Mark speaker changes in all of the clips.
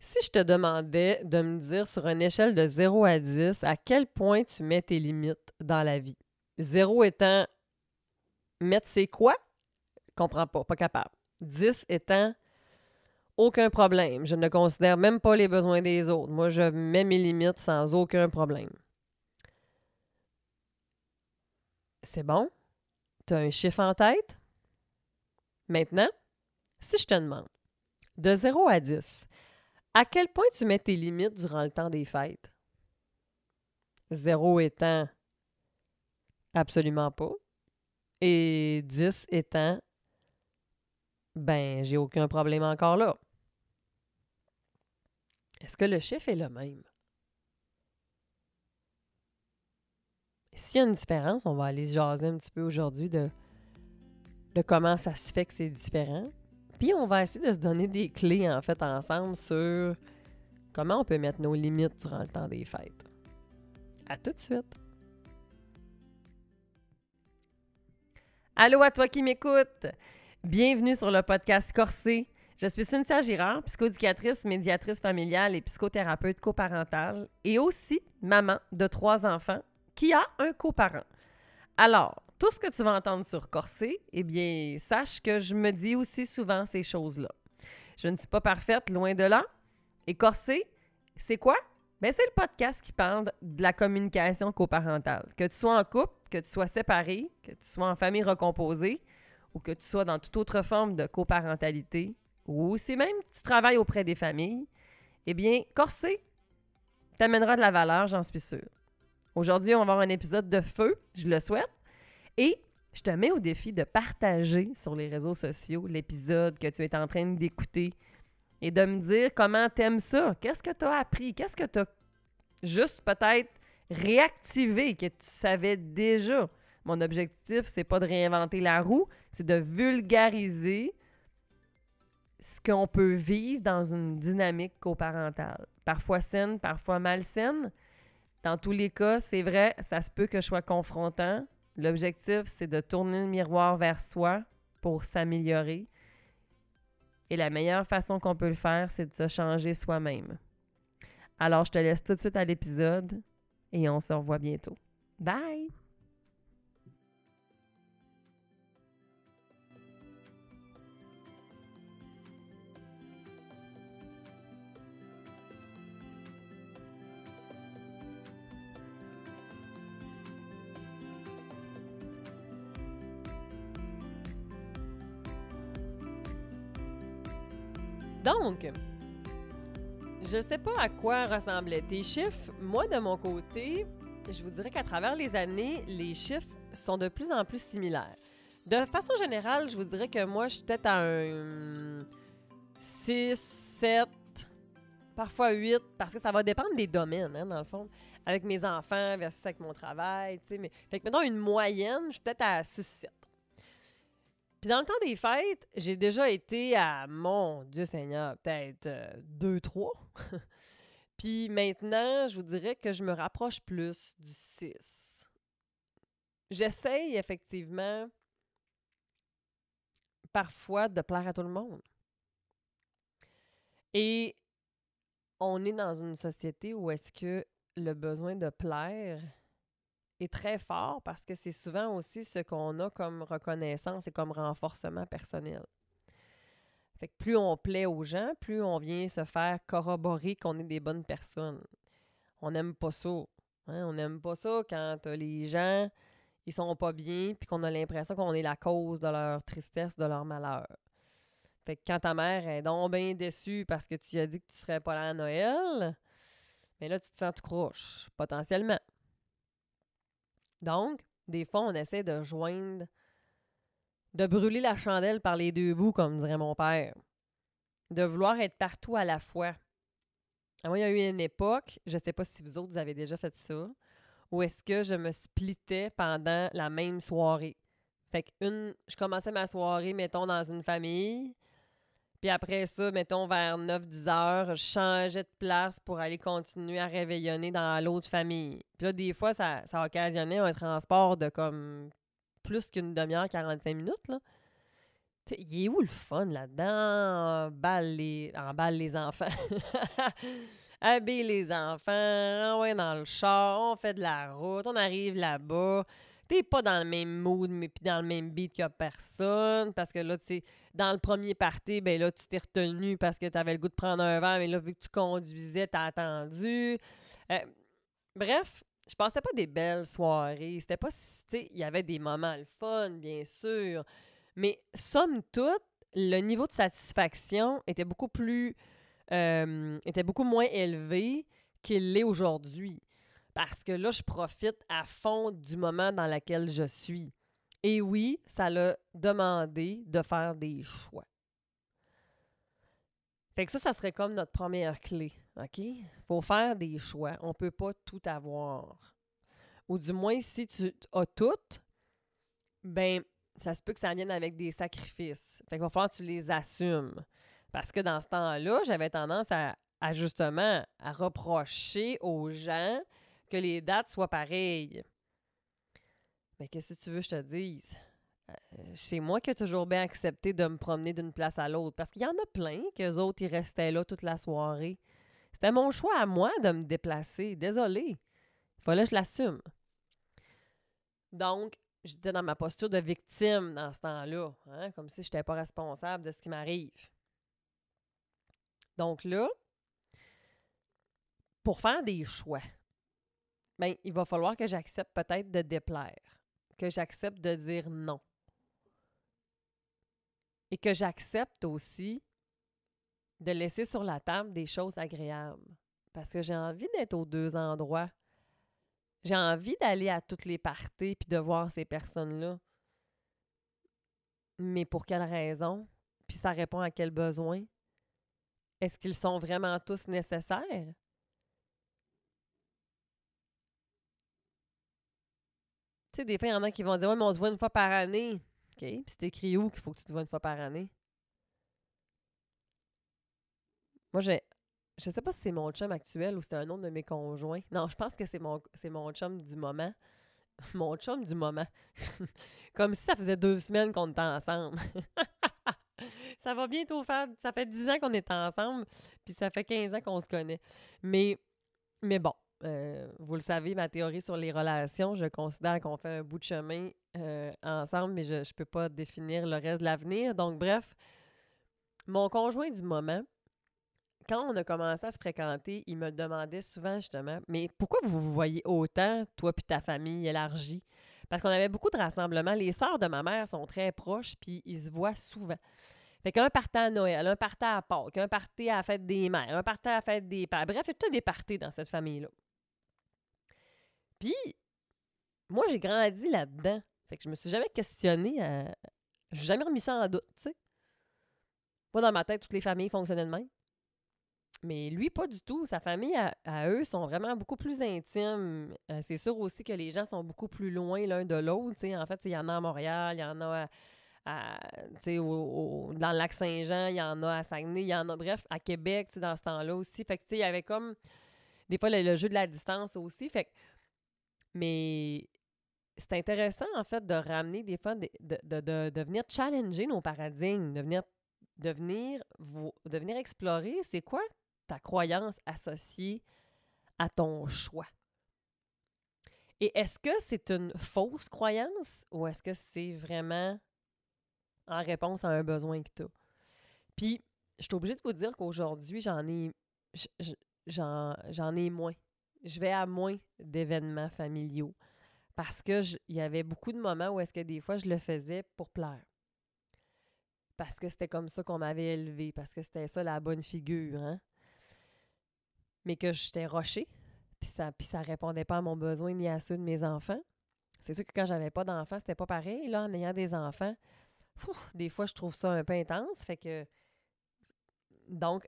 Speaker 1: Si je te demandais de me dire sur une échelle de 0 à 10 à quel point tu mets tes limites dans la vie, 0 étant mettre c'est quoi? Comprends pas, pas capable. 10 étant aucun problème. Je ne considère même pas les besoins des autres. Moi, je mets mes limites sans aucun problème. C'est bon? Tu as un chiffre en tête? Maintenant, si je te demande, de 0 à 10, à quel point tu mets tes limites durant le temps des fêtes? Zéro étant absolument pas. Et 10 étant ben, j'ai aucun problème encore là. Est-ce que le chiffre est le même? S'il y a une différence, on va aller jaser un petit peu aujourd'hui de, de comment ça se fait que c'est différent. Puis on va essayer de se donner des clés, en fait, ensemble sur comment on peut mettre nos limites durant le temps des fêtes. À tout de suite! Allô à toi qui m'écoutes! Bienvenue sur le podcast Corsé. Je suis Cynthia Girard, psychoducatrice, médiatrice familiale et psychothérapeute coparentale et aussi maman de trois enfants qui a un coparent. Alors, tout ce que tu vas entendre sur Corsé, eh bien, sache que je me dis aussi souvent ces choses-là. Je ne suis pas parfaite, loin de là. Et Corsé, c'est quoi? Ben, c'est le podcast qui parle de la communication coparentale. Que tu sois en couple, que tu sois séparé, que tu sois en famille recomposée ou que tu sois dans toute autre forme de coparentalité ou si même tu travailles auprès des familles, eh bien, Corsé t'amènera de la valeur, j'en suis sûre. Aujourd'hui, on va avoir un épisode de feu, je le souhaite. Et je te mets au défi de partager sur les réseaux sociaux l'épisode que tu es en train d'écouter et de me dire comment aimes ça, qu'est-ce que tu as appris, qu'est-ce que tu as juste peut-être réactivé que tu savais déjà. Mon objectif, c'est pas de réinventer la roue, c'est de vulgariser ce qu'on peut vivre dans une dynamique coparentale. Parfois saine, parfois malsaine. Dans tous les cas, c'est vrai, ça se peut que je sois confrontant, L'objectif, c'est de tourner le miroir vers soi pour s'améliorer. Et la meilleure façon qu'on peut le faire, c'est de se changer soi-même. Alors, je te laisse tout de suite à l'épisode et on se revoit bientôt. Bye! Donc, je ne sais pas à quoi ressemblaient tes chiffres. Moi, de mon côté, je vous dirais qu'à travers les années, les chiffres sont de plus en plus similaires. De façon générale, je vous dirais que moi, je suis peut-être à un 6, 7, parfois 8, parce que ça va dépendre des domaines, hein, dans le fond. Avec mes enfants versus avec mon travail, Mais... Fait que, mettons, une moyenne, je suis peut-être à 6, 7. Puis dans le temps des fêtes, j'ai déjà été à, mon Dieu Seigneur, peut-être euh, deux, trois. Puis maintenant, je vous dirais que je me rapproche plus du six. J'essaye effectivement parfois de plaire à tout le monde. Et on est dans une société où est-ce que le besoin de plaire est très fort parce que c'est souvent aussi ce qu'on a comme reconnaissance et comme renforcement personnel. Fait que plus on plaît aux gens, plus on vient se faire corroborer qu'on est des bonnes personnes. On n'aime pas ça. Hein. On n'aime pas ça quand les gens ils sont pas bien puis qu'on a l'impression qu'on est la cause de leur tristesse, de leur malheur. Fait que quand ta mère est donc bien déçue parce que tu as dit que tu serais pas là à Noël, mais ben là tu te sens tout croche, potentiellement. Donc, des fois, on essaie de joindre, de brûler la chandelle par les deux bouts, comme dirait mon père, de vouloir être partout à la fois. Ah, moi, il y a eu une époque, je ne sais pas si vous autres, vous avez déjà fait ça, où est-ce que je me splitais pendant la même soirée. Fait que une, je commençais ma soirée, mettons, dans une famille, puis après ça, mettons vers 9-10 heures, je changeais de place pour aller continuer à réveillonner dans l'autre famille. Puis là, des fois, ça, ça occasionnait un transport de comme plus qu'une demi-heure, 45 minutes. Là. Il est où le fun là-dedans? Emballe les, Emballe les enfants. Habille les enfants. On va dans le char. On fait de la route. On arrive là-bas. T'es pas dans le même mood, mais puis dans le même beat a personne. Parce que là, tu sais dans le premier party, ben là, tu t'es retenu parce que tu avais le goût de prendre un verre, mais là, vu que tu conduisais, t'as attendu. Euh, bref, je pensais pas des belles soirées. C'était pas, tu sais, il y avait des moments le fun, bien sûr. Mais somme toute, le niveau de satisfaction était beaucoup plus, euh, était beaucoup moins élevé qu'il l'est aujourd'hui. Parce que là, je profite à fond du moment dans lequel je suis. Et oui, ça l'a demandé de faire des choix. Fait que ça, ça serait comme notre première clé, OK? Faut faire des choix. On ne peut pas tout avoir. Ou du moins, si tu as tout, ben ça se peut que ça vienne avec des sacrifices. Fait qu'il va falloir que tu les assumes. Parce que dans ce temps-là, j'avais tendance à justement à reprocher aux gens que les dates soient pareilles. Mais ben, qu'est-ce que tu veux que je te dise? Euh, chez moi qui ai toujours bien accepté de me promener d'une place à l'autre. Parce qu'il y en a plein qu'eux autres, ils restaient là toute la soirée. C'était mon choix à moi de me déplacer. Désolée. Il fallait que je l'assume. Donc, j'étais dans ma posture de victime dans ce temps-là, hein, comme si je n'étais pas responsable de ce qui m'arrive. Donc là, pour faire des choix, ben, il va falloir que j'accepte peut-être de déplaire que j'accepte de dire non. Et que j'accepte aussi de laisser sur la table des choses agréables. Parce que j'ai envie d'être aux deux endroits. J'ai envie d'aller à toutes les parties puis de voir ces personnes-là. Mais pour quelle raison? Puis ça répond à quel besoin? Est-ce qu'ils sont vraiment tous nécessaires? des fois, il y en a qui vont dire Ouais, mais on se voit une fois par année. OK. Puis c'est écrit où qu'il faut que tu te vois une fois par année? Moi, j'ai. Je sais pas si c'est mon chum actuel ou c'est un autre de mes conjoints. Non, je pense que c'est mon, c'est mon chum du moment. Mon chum du moment. Comme si ça faisait deux semaines qu'on était ensemble. ça va bientôt faire. Ça fait dix ans qu'on est ensemble, puis ça fait 15 ans qu'on se connaît. Mais, mais bon, euh, vous le savez, ma théorie sur les relations, je considère qu'on fait un bout de chemin euh, ensemble, mais je ne peux pas définir le reste de l'avenir. Donc, bref, mon conjoint du moment, quand on a commencé à se fréquenter, il me demandait souvent justement, mais pourquoi vous vous voyez autant, toi puis ta famille élargie? Parce qu'on avait beaucoup de rassemblements. Les sœurs de ma mère sont très proches, puis ils se voient souvent. Fait qu'un partait à Noël, un partait à Pâques, un partait à la fête des mères, un partait à la fête des pères. Bref, il y a tout des parties dans cette famille-là. Puis, moi, j'ai grandi là-dedans. Fait que je me suis jamais questionnée. À... suis jamais remis ça en doute, tu sais. Moi, dans ma tête, toutes les familles fonctionnaient de même. Mais lui, pas du tout. Sa famille, à, eux, sont vraiment beaucoup plus intimes. Euh, c'est sûr aussi que les gens sont beaucoup plus loin l'un de l'autre. En fait, il y en a à Montréal, il y en a à, dans le Lac-Saint-Jean, il y en a à Saguenay, il y en a, bref, à Québec, dans ce temps-là aussi. Fait que, il y avait comme, des fois, le, jeu de la distance aussi. Fait que, mais c'est intéressant, en fait, de ramener des fois, de, venir challenger nos paradigmes, de venir, de venir, explorer c'est quoi ta croyance associée à ton choix. Et est-ce que c'est une fausse croyance ou est-ce que c'est vraiment en réponse à un besoin que tu as? Puis, je suis obligée de vous dire qu'aujourd'hui, j'en ai, j'en ai moins je vais à moins d'événements familiaux parce que il y avait beaucoup de moments où est-ce que des fois je le faisais pour plaire. Parce que c'était comme ça qu'on m'avait élevé, parce que c'était ça la bonne figure, hein? Mais que j'étais rochée, puis ça puis ça répondait pas à mon besoin ni à ceux de mes enfants. C'est sûr que quand j'avais pas d'enfants, c'était pas pareil là en ayant des enfants. des fois je trouve ça un peu intense, fait que donc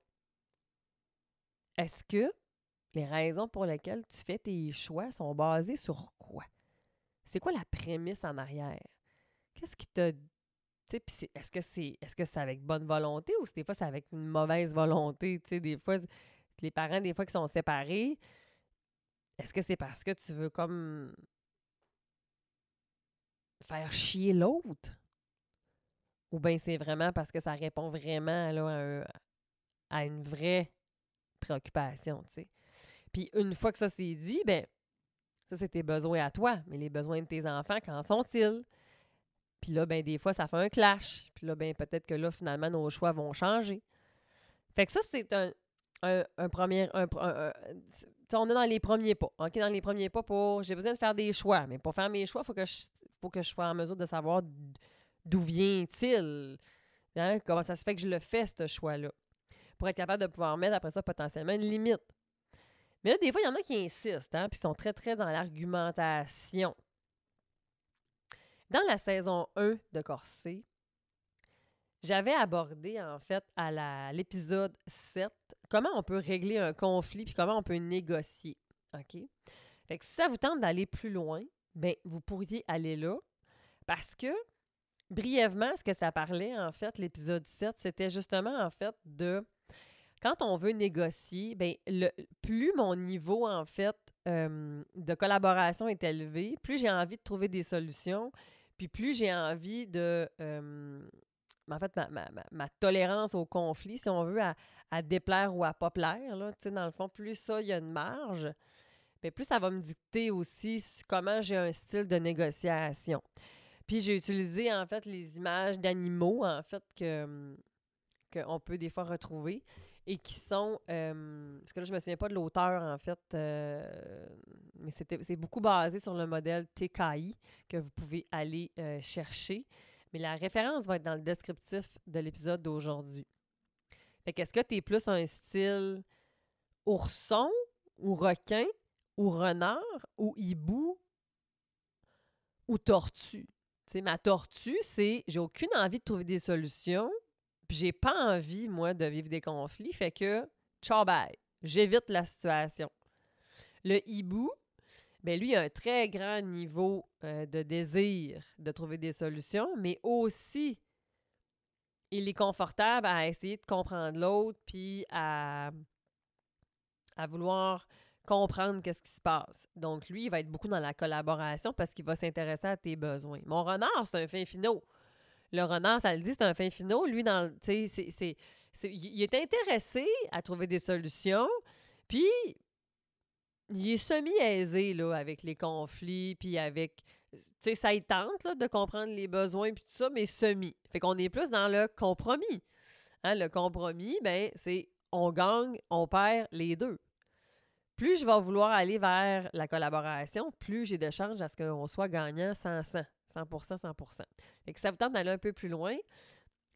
Speaker 1: est-ce que les raisons pour lesquelles tu fais tes choix sont basées sur quoi? C'est quoi la prémisse en arrière? Qu'est-ce qui t'a est-ce que c'est est-ce que c'est avec bonne volonté ou des fois c'est avec une mauvaise volonté, des fois les parents des fois qui sont séparés, est-ce que c'est parce que tu veux comme faire chier l'autre ou bien c'est vraiment parce que ça répond vraiment à, à une vraie préoccupation, sais? Puis une fois que ça s'est dit, ben ça c'est tes besoins à toi, mais les besoins de tes enfants, qu'en sont-ils? Puis là, ben des fois, ça fait un clash. Puis là, ben peut-être que là, finalement, nos choix vont changer. Fait que ça, c'est un, premier... Un, on est dans les premiers pas. OK, dans les premiers pas pour... J'ai besoin de faire des choix. Mais pour faire mes choix, il faut, que je, faut que je sois en mesure de savoir d'où vient-il. Hein? Comment ça se fait que je le fais, ce choix-là. Pour être capable de pouvoir mettre après ça potentiellement une limite. Mais là, des fois, il y en a qui insistent, hein, puis sont très, très dans l'argumentation. Dans la saison 1 de Corsé, j'avais abordé, en fait, à l'épisode 7, comment on peut régler un conflit, puis comment on peut négocier. OK? Fait que si ça vous tente d'aller plus loin, bien, vous pourriez aller là, parce que, brièvement, ce que ça parlait, en fait, l'épisode 7, c'était justement, en fait, de quand on veut négocier, ben, le, plus mon niveau, en fait, de collaboration est élevé, plus j'ai envie de trouver des solutions, puis plus j'ai envie de... en fait, ma, tolérance au conflit, si on veut, à, déplaire ou à pas plaire, là, dans le fond, plus ça, il y a une marge, ben, plus ça va me dicter aussi comment j'ai un style de négociation. Puis j'ai utilisé, en fait, les images d'animaux, en fait, que qu'on peut des fois retrouver et qui sont. Euh, parce que là, je ne me souviens pas de l'auteur, en fait, euh, mais c'est beaucoup basé sur le modèle TKI que vous pouvez aller euh, chercher. Mais la référence va être dans le descriptif de l'épisode d'aujourd'hui. Fait qu'est-ce que tu es plus un style ourson ou requin ou renard ou hibou ou tortue? c'est ma tortue, c'est j'ai aucune envie de trouver des solutions, puis j'ai pas envie, moi, de vivre des conflits. Fait que, ciao, bye. J'évite la situation. Le hibou, bien lui, a un très grand niveau euh, de désir de trouver des solutions, mais aussi, il est confortable à essayer de comprendre l'autre, puis à, à vouloir comprendre qu'est-ce qui se passe. Donc, lui, il va être beaucoup dans la collaboration parce qu'il va s'intéresser à tes besoins. Mon renard, c'est un fin finot. Le renard, ça le dit, c'est un fin finot. Lui, dans, c'est, il est intéressé à trouver des solutions. Puis, il est semi-aisé avec les conflits, puis avec. Tu sais, ça y tente là, de comprendre les besoins, puis tout ça, mais semi. Fait qu'on est plus dans le compromis. Hein, le compromis, ben, c'est on gagne, on perd les deux. Plus je vais vouloir aller vers la collaboration, plus j'ai de chances à ce qu'on soit gagnant sans sang. 100%, 100%. Et que ça vous tente d'aller un peu plus loin,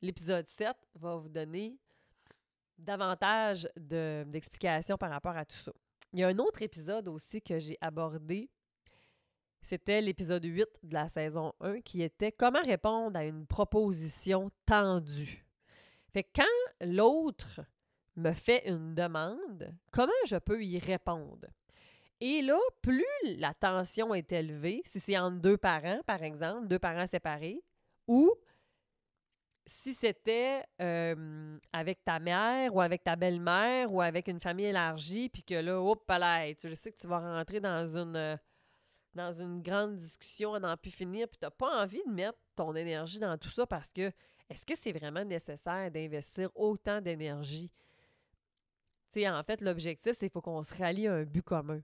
Speaker 1: l'épisode 7 va vous donner davantage d'explications par rapport à tout ça. Il y a un autre épisode aussi que j'ai abordé. C'était l'épisode 8 de la saison 1 qui était comment répondre à une proposition tendue. Fait quand l'autre me fait une demande, comment je peux y répondre? Et là, plus la tension est élevée, si c'est entre deux parents, par exemple, deux parents séparés, ou si c'était euh, avec ta mère ou avec ta belle-mère ou avec une famille élargie, puis que là, hop, là, tu sais que tu vas rentrer dans une, euh, dans une grande discussion à n'en plus finir, puis tu n'as pas envie de mettre ton énergie dans tout ça parce que est-ce que c'est vraiment nécessaire d'investir autant d'énergie? Tu en fait, l'objectif, c'est qu'il faut qu'on se rallie à un but commun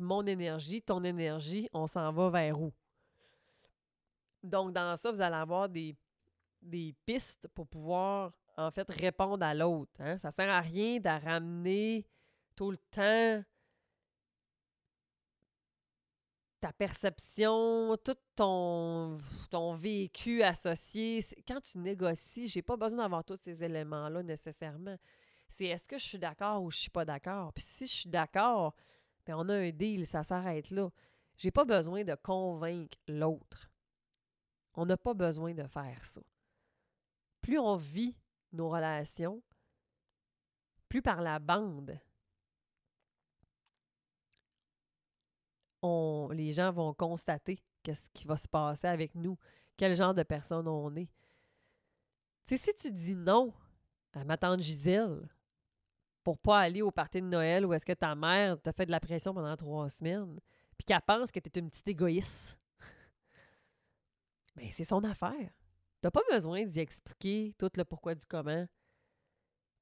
Speaker 1: mon énergie, ton énergie, on s'en va vers où? Donc, dans ça, vous allez avoir des, pistes pour pouvoir, en fait, répondre à l'autre. Ça hein. Ça sert à rien de ramener tout le temps ta perception, tout ton, ton vécu associé. Quand tu négocies, j'ai pas besoin d'avoir tous ces éléments-là nécessairement. C'est est-ce que je suis d'accord ou je suis pas d'accord? Puis si je suis d'accord, mais on a un deal, ça s'arrête là. J'ai pas besoin de convaincre l'autre. On n'a pas besoin de faire ça. Plus on vit nos relations, plus par la bande, les gens vont constater qu'est-ce qui va se passer avec nous, quel genre de personne on est. Tu sais, si tu dis non à ma tante Gisèle, pour pas aller au party de Noël où est-ce que ta mère t'a fait de la pression pendant trois semaines, puis qu'elle pense que tu es une petite égoïste. Mais ben, c'est son affaire. T'as pas besoin d'y expliquer tout le pourquoi du comment.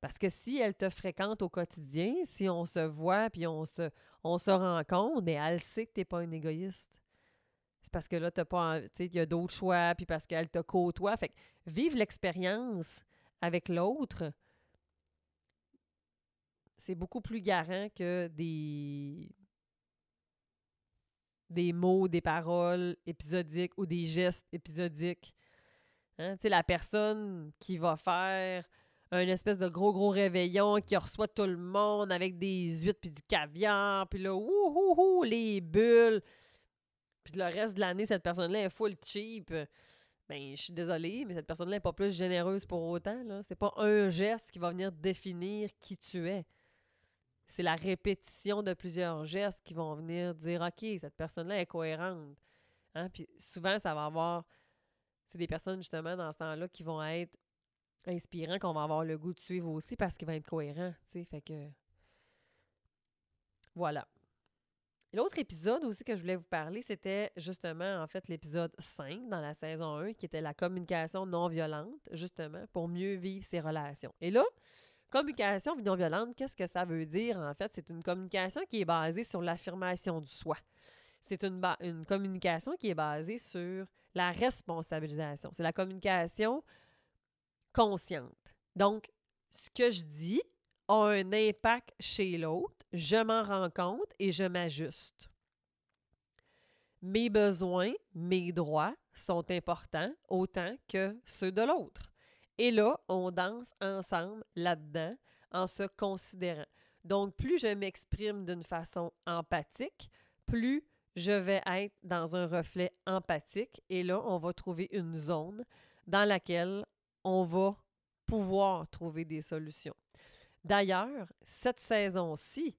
Speaker 1: Parce que si elle te fréquente au quotidien, si on se voit puis on se, on se rencontre, mais ben, elle sait que tu t'es pas une égoïste. C'est parce que là, t'as pas il y a d'autres choix, puis parce qu'elle te côtoie. Fait que vive l'expérience avec l'autre c'est beaucoup plus garant que des des mots, des paroles épisodiques ou des gestes épisodiques. Hein? Tu sais, la personne qui va faire un espèce de gros, gros réveillon qui reçoit tout le monde avec des huîtres puis du caviar, puis là, wouhouhou, les bulles. Puis le reste de l'année, cette personne-là est full cheap. Ben, je suis désolée, mais cette personne-là n'est pas plus généreuse pour autant. Là. C'est pas un geste qui va venir définir qui tu es c'est la répétition de plusieurs gestes qui vont venir dire OK, cette personne-là est cohérente. Hein? Puis souvent, ça va avoir. C'est des personnes justement dans ce temps-là qui vont être inspirantes, qu'on va avoir le goût de suivre aussi parce qu'il va être cohérents. sais. Fait que. Voilà. L'autre épisode aussi que je voulais vous parler, c'était justement en fait l'épisode 5 dans la saison 1 qui était la communication non violente, justement, pour mieux vivre ses relations. Et là, Communication non violente, qu'est-ce que ça veut dire en fait? C'est une communication qui est basée sur l'affirmation du soi. C'est une, une communication qui est basée sur la responsabilisation. C'est la communication consciente. Donc, ce que je dis a un impact chez l'autre, je m'en rends compte et je m'ajuste. Mes besoins, mes droits sont importants autant que ceux de l'autre. Et là, on danse ensemble là-dedans en se considérant. Donc, plus je m'exprime d'une façon empathique, plus je vais être dans un reflet empathique. Et là, on va trouver une zone dans laquelle on va pouvoir trouver des solutions. D'ailleurs, cette saison-ci,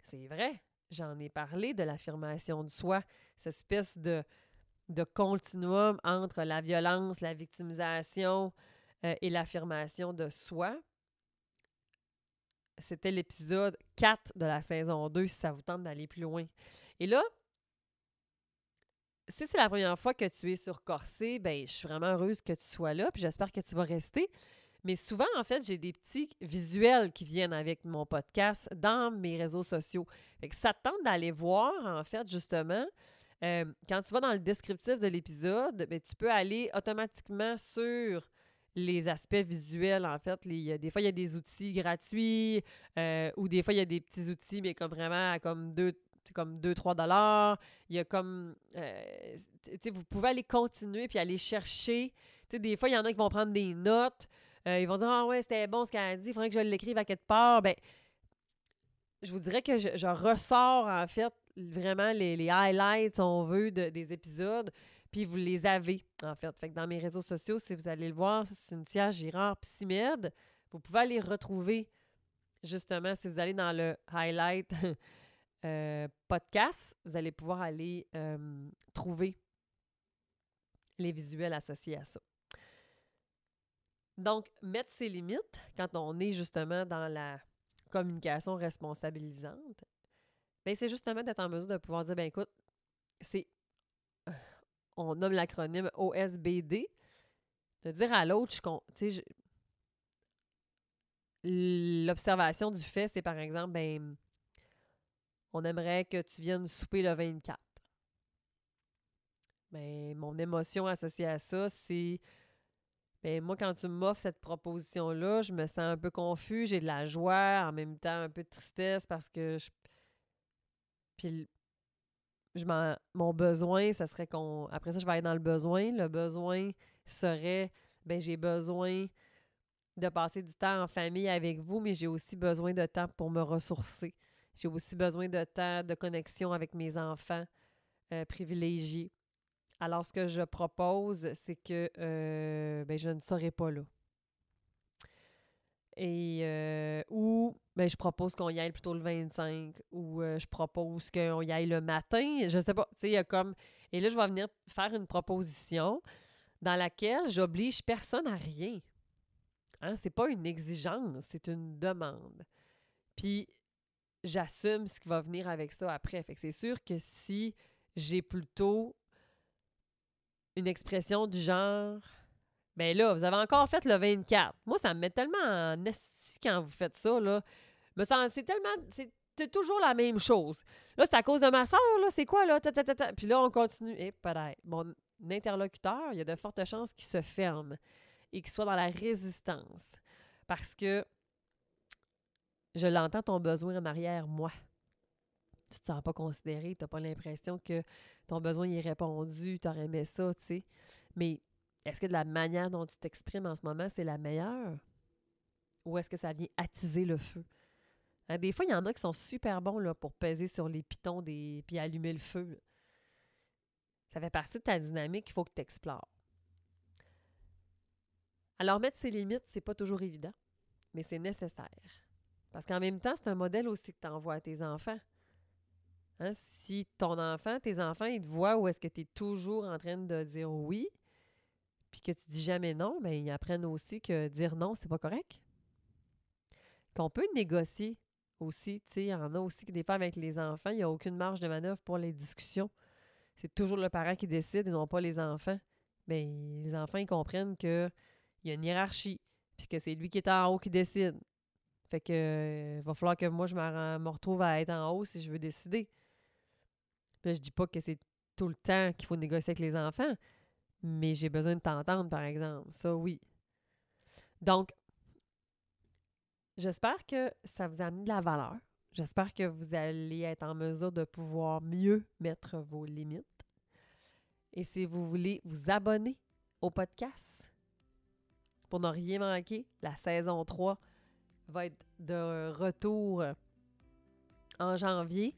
Speaker 1: c'est vrai, j'en ai parlé de l'affirmation de soi, cette espèce de, de continuum entre la violence, la victimisation, euh, et l'affirmation de soi. C'était l'épisode 4 de la saison 2, si ça vous tente d'aller plus loin. Et là, si c'est la première fois que tu es sur Corsé, ben, je suis vraiment heureuse que tu sois là, puis j'espère que tu vas rester. Mais souvent, en fait, j'ai des petits visuels qui viennent avec mon podcast dans mes réseaux sociaux. Fait que ça tente d'aller voir, en fait, justement, euh, quand tu vas dans le descriptif de l'épisode, ben, tu peux aller automatiquement sur les aspects visuels, en fait. des fois, il y a des outils gratuits euh, ou des fois, il y a des petits outils, mais comme vraiment à comme 2 comme 3 dollars. Il y a comme... Euh, sais vous pouvez aller continuer puis aller chercher. sais des fois, il y en a qui vont prendre des notes. Euh, ils vont dire « Ah ouais, c'était bon ce qu'elle a dit. Il faudrait que je l'écrive à quelque part. » Ben, je vous dirais que je, ressors, en fait, vraiment les, highlights, si on veut, des épisodes puis vous les avez, en fait. Fait dans mes réseaux sociaux, si vous allez le voir, Cynthia Girard Psymed, vous pouvez aller retrouver, justement, si vous allez dans le highlight euh, podcast, vous allez pouvoir aller euh, trouver les visuels associés à ça. Donc, mettre ses limites quand on est justement dans la communication responsabilisante, ben, c'est justement d'être en mesure de pouvoir dire, ben écoute, c'est on nomme l'acronyme OSBD, de dire à l'autre, l'observation du fait, c'est par exemple, ben, on aimerait que tu viennes souper le 24. Ben, mon émotion associée à ça, c'est ben, moi, quand tu m'offres cette proposition-là, je me sens un peu confus, j'ai de la joie, en même temps un peu de tristesse parce que je. Puis mon besoin, ça serait qu'on. Après ça, je vais aller dans le besoin. Le besoin serait ben j'ai besoin de passer du temps en famille avec vous, mais j'ai aussi besoin de temps pour me ressourcer. J'ai aussi besoin de temps de connexion avec mes enfants euh, privilégiés. Alors, ce que je propose, c'est que euh, ben, je ne serai pas là. Et euh, ou ben, je propose qu'on y aille plutôt le 25 ou euh, je propose qu'on y aille le matin. Je sais pas. Tu sais, il y a comme. Et là, je vais venir faire une proposition dans laquelle j'oblige personne à rien. Hein? C'est pas une exigence, c'est une demande. Puis j'assume ce qui va venir avec ça après. Fait c'est sûr que si j'ai plutôt une expression du genre mais ben là, vous avez encore fait le 24. Moi, ça me met tellement en esti quand vous faites ça, là. Me c'est tellement. C'est toujours la même chose. Là, c'est à cause de ma soeur, là. C'est quoi, là? Puis là, on continue. Et eh, pareil. Mon interlocuteur, il y a de fortes chances qu'il se ferme et qu'il soit dans la résistance. Parce que je l'entends ton besoin en arrière, moi. Tu te sens pas considéré, tu n'as pas l'impression que ton besoin est répondu, tu aurais aimé ça, tu sais. Mais est-ce que de la manière dont tu t'exprimes en ce moment, c'est la meilleure? Ou est-ce que ça vient attiser le feu? Hein, des fois, il y en a qui sont super bons là, pour peser sur les pitons des... puis allumer le feu. Ça fait partie de ta dynamique, il faut que tu explores. Alors, mettre ses limites, c'est pas toujours évident, mais c'est nécessaire. Parce qu'en même temps, c'est un modèle aussi que tu envoies à tes enfants. Hein, si ton enfant, tes enfants, ils te voient où est-ce que tu es toujours en train de dire oui, puis que tu dis jamais non, mais ils apprennent aussi que dire non, c'est pas correct. Qu'on peut négocier aussi, tu sais, il y en a aussi qui des fois avec les enfants, il n'y a aucune marge de manœuvre pour les discussions. C'est toujours le parent qui décide et non pas les enfants. Mais les enfants, ils comprennent qu'il y a une hiérarchie, puis que c'est lui qui est en haut qui décide. Fait que euh, va falloir que moi, je me retrouve à être en haut si je veux décider. Mais je dis pas que c'est tout le temps qu'il faut négocier avec les enfants, mais j'ai besoin de t'entendre, par exemple. Ça, oui. Donc, j'espère que ça vous a mis de la valeur. J'espère que vous allez être en mesure de pouvoir mieux mettre vos limites. Et si vous voulez vous abonner au podcast pour ne rien manquer, la saison 3 va être de retour en janvier.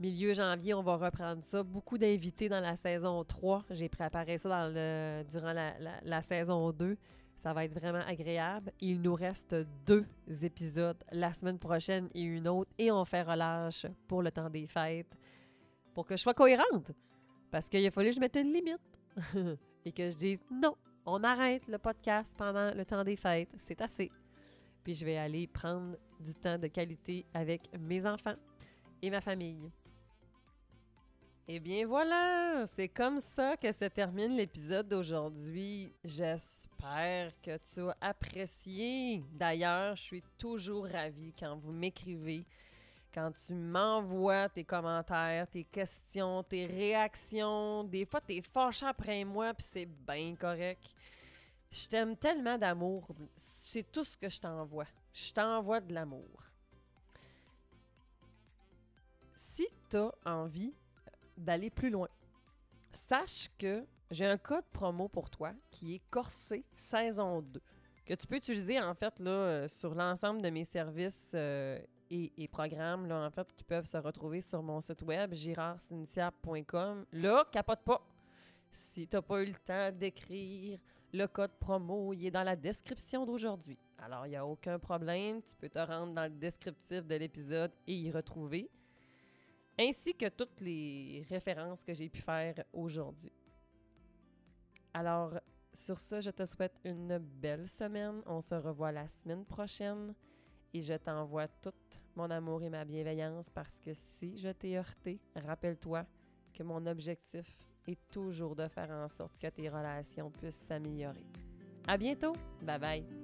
Speaker 1: Milieu janvier, on va reprendre ça. Beaucoup d'invités dans la saison 3. J'ai préparé ça dans durant la, la saison 2. Ça va être vraiment agréable. Il nous reste deux épisodes la semaine prochaine et une autre. Et on fait relâche pour le temps des fêtes pour que je sois cohérente. Parce qu'il a fallu que je mette une limite et que je dise non, on arrête le podcast pendant le temps des fêtes. C'est assez. Puis je vais aller prendre du temps de qualité avec mes enfants et ma famille. Eh bien voilà, c'est comme ça que se termine l'épisode d'aujourd'hui. J'espère que tu as apprécié. D'ailleurs, je suis toujours ravie quand vous m'écrivez, quand tu m'envoies tes commentaires, tes questions, tes réactions. Des fois, es fâché après moi, puis c'est bien correct. Je t'aime tellement d'amour. C'est tout ce que je t'envoie. Je t'envoie de l'amour. Si tu as envie d'aller plus loin. Sache que j'ai un code promo pour toi qui est Corsé saison 2, que tu peux utiliser en fait là, euh, sur l'ensemble de mes services euh, et, programmes là, en fait, qui peuvent se retrouver sur mon site web girardcynthia.com. Là, capote pas! Si tu n'as pas eu le temps d'écrire le code promo, il est dans la description d'aujourd'hui. Alors, il n'y a aucun problème. Tu peux te rendre dans le descriptif de l'épisode et y retrouver ainsi que toutes les références que j'ai pu faire aujourd'hui. Alors, sur ce, je te souhaite une belle semaine. On se revoit la semaine prochaine et je t'envoie tout mon amour et ma bienveillance parce que si je t'ai heurté, rappelle-toi que mon objectif est toujours de faire en sorte que tes relations puissent s'améliorer. À bientôt! Bye bye!